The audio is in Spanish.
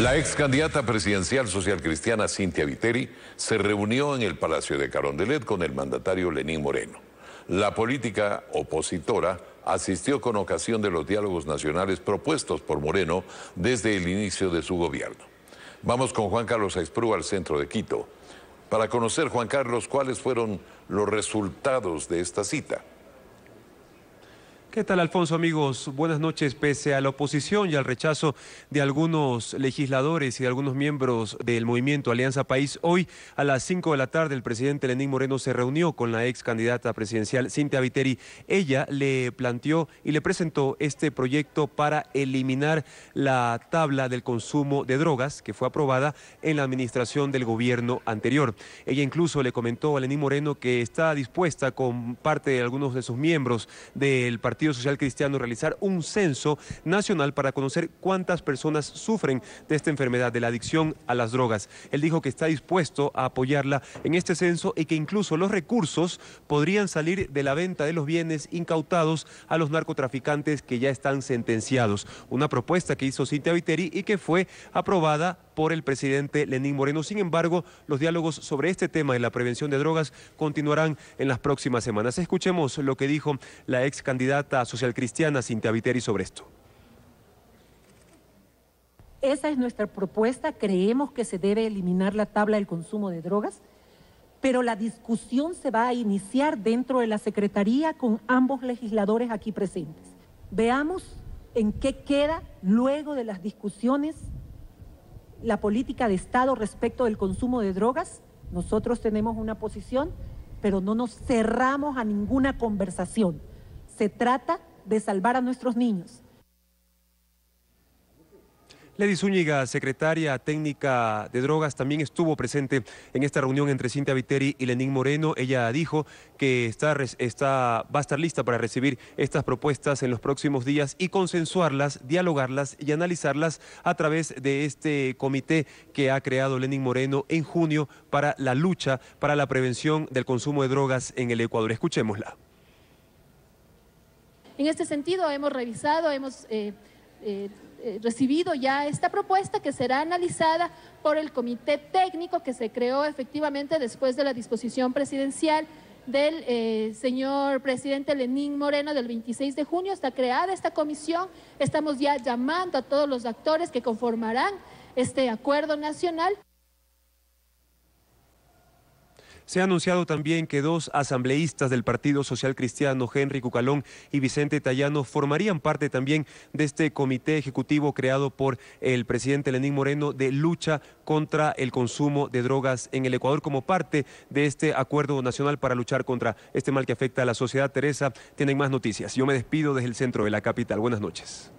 La ex candidata presidencial social cristiana Cintia Viteri se reunió en el Palacio de Carondelet con el mandatario Lenín Moreno. La política opositora asistió con ocasión de los diálogos nacionales propuestos por Moreno desde el inicio de su gobierno. Vamos con Juan Carlos Aisprú al centro de Quito para conocer, Juan Carlos, cuáles fueron los resultados de esta cita. ¿Qué tal, Alfonso, amigos? Buenas noches. Pese a la oposición y al rechazo de algunos legisladores y de algunos miembros del movimiento Alianza País, hoy a las 5 de la tarde el presidente Lenín Moreno se reunió con la ex candidata presidencial Cintia Viteri. Ella le planteó y le presentó este proyecto para eliminar la tabla del consumo de drogas que fue aprobada en la administración del gobierno anterior. Ella incluso le comentó a Lenín Moreno que está dispuesta con parte de algunos de sus miembros del partido Social Cristiano realizar un censo nacional para conocer cuántas personas sufren de esta enfermedad, de la adicción a las drogas. Él dijo que está dispuesto a apoyarla en este censo y que incluso los recursos podrían salir de la venta de los bienes incautados a los narcotraficantes que ya están sentenciados. Una propuesta que hizo Cintia Viteri y que fue aprobada por el presidente Lenín Moreno. Sin embargo, los diálogos sobre este tema de la prevención de drogas continuarán en las próximas semanas. Escuchemos lo que dijo la ex candidata social cristiana... Cintia Viteri sobre esto. Esa es nuestra propuesta. Creemos que se debe eliminar la tabla del consumo de drogas, pero la discusión se va a iniciar dentro de la Secretaría con ambos legisladores aquí presentes. Veamos en qué queda luego de las discusiones la política de Estado respecto del consumo de drogas. Nosotros tenemos una posición, pero no nos cerramos a ninguna conversación. Se trata de salvar a nuestros niños, Lady Zúñiga, secretaria técnica de drogas, también estuvo presente en esta reunión entre Cintia Viteri y Lenín Moreno. Ella dijo que está, va a estar lista para recibir estas propuestas en los próximos días y consensuarlas, dialogarlas y analizarlas a través de este comité que ha creado Lenín Moreno en junio para la lucha para la prevención del consumo de drogas en el Ecuador. Escuchémosla. En este sentido, hemos revisado, hemos... Eh, eh, eh, recibido ya esta propuesta que será analizada por el comité técnico que se creó efectivamente después de la disposición presidencial del eh, señor presidente Lenín Moreno del 26 de junio. Está creada esta comisión. Estamos ya llamando a todos los actores que conformarán este acuerdo nacional. Se ha anunciado también que dos asambleístas del Partido Social Cristiano, Henry Cucalón y Vicente Tallano, formarían parte también de este comité ejecutivo creado por el presidente Lenín Moreno de lucha contra el consumo de drogas en el Ecuador como parte de este acuerdo nacional para luchar contra este mal que afecta a la sociedad. Teresa, tienen más noticias. Yo me despido desde el centro de la capital. Buenas noches.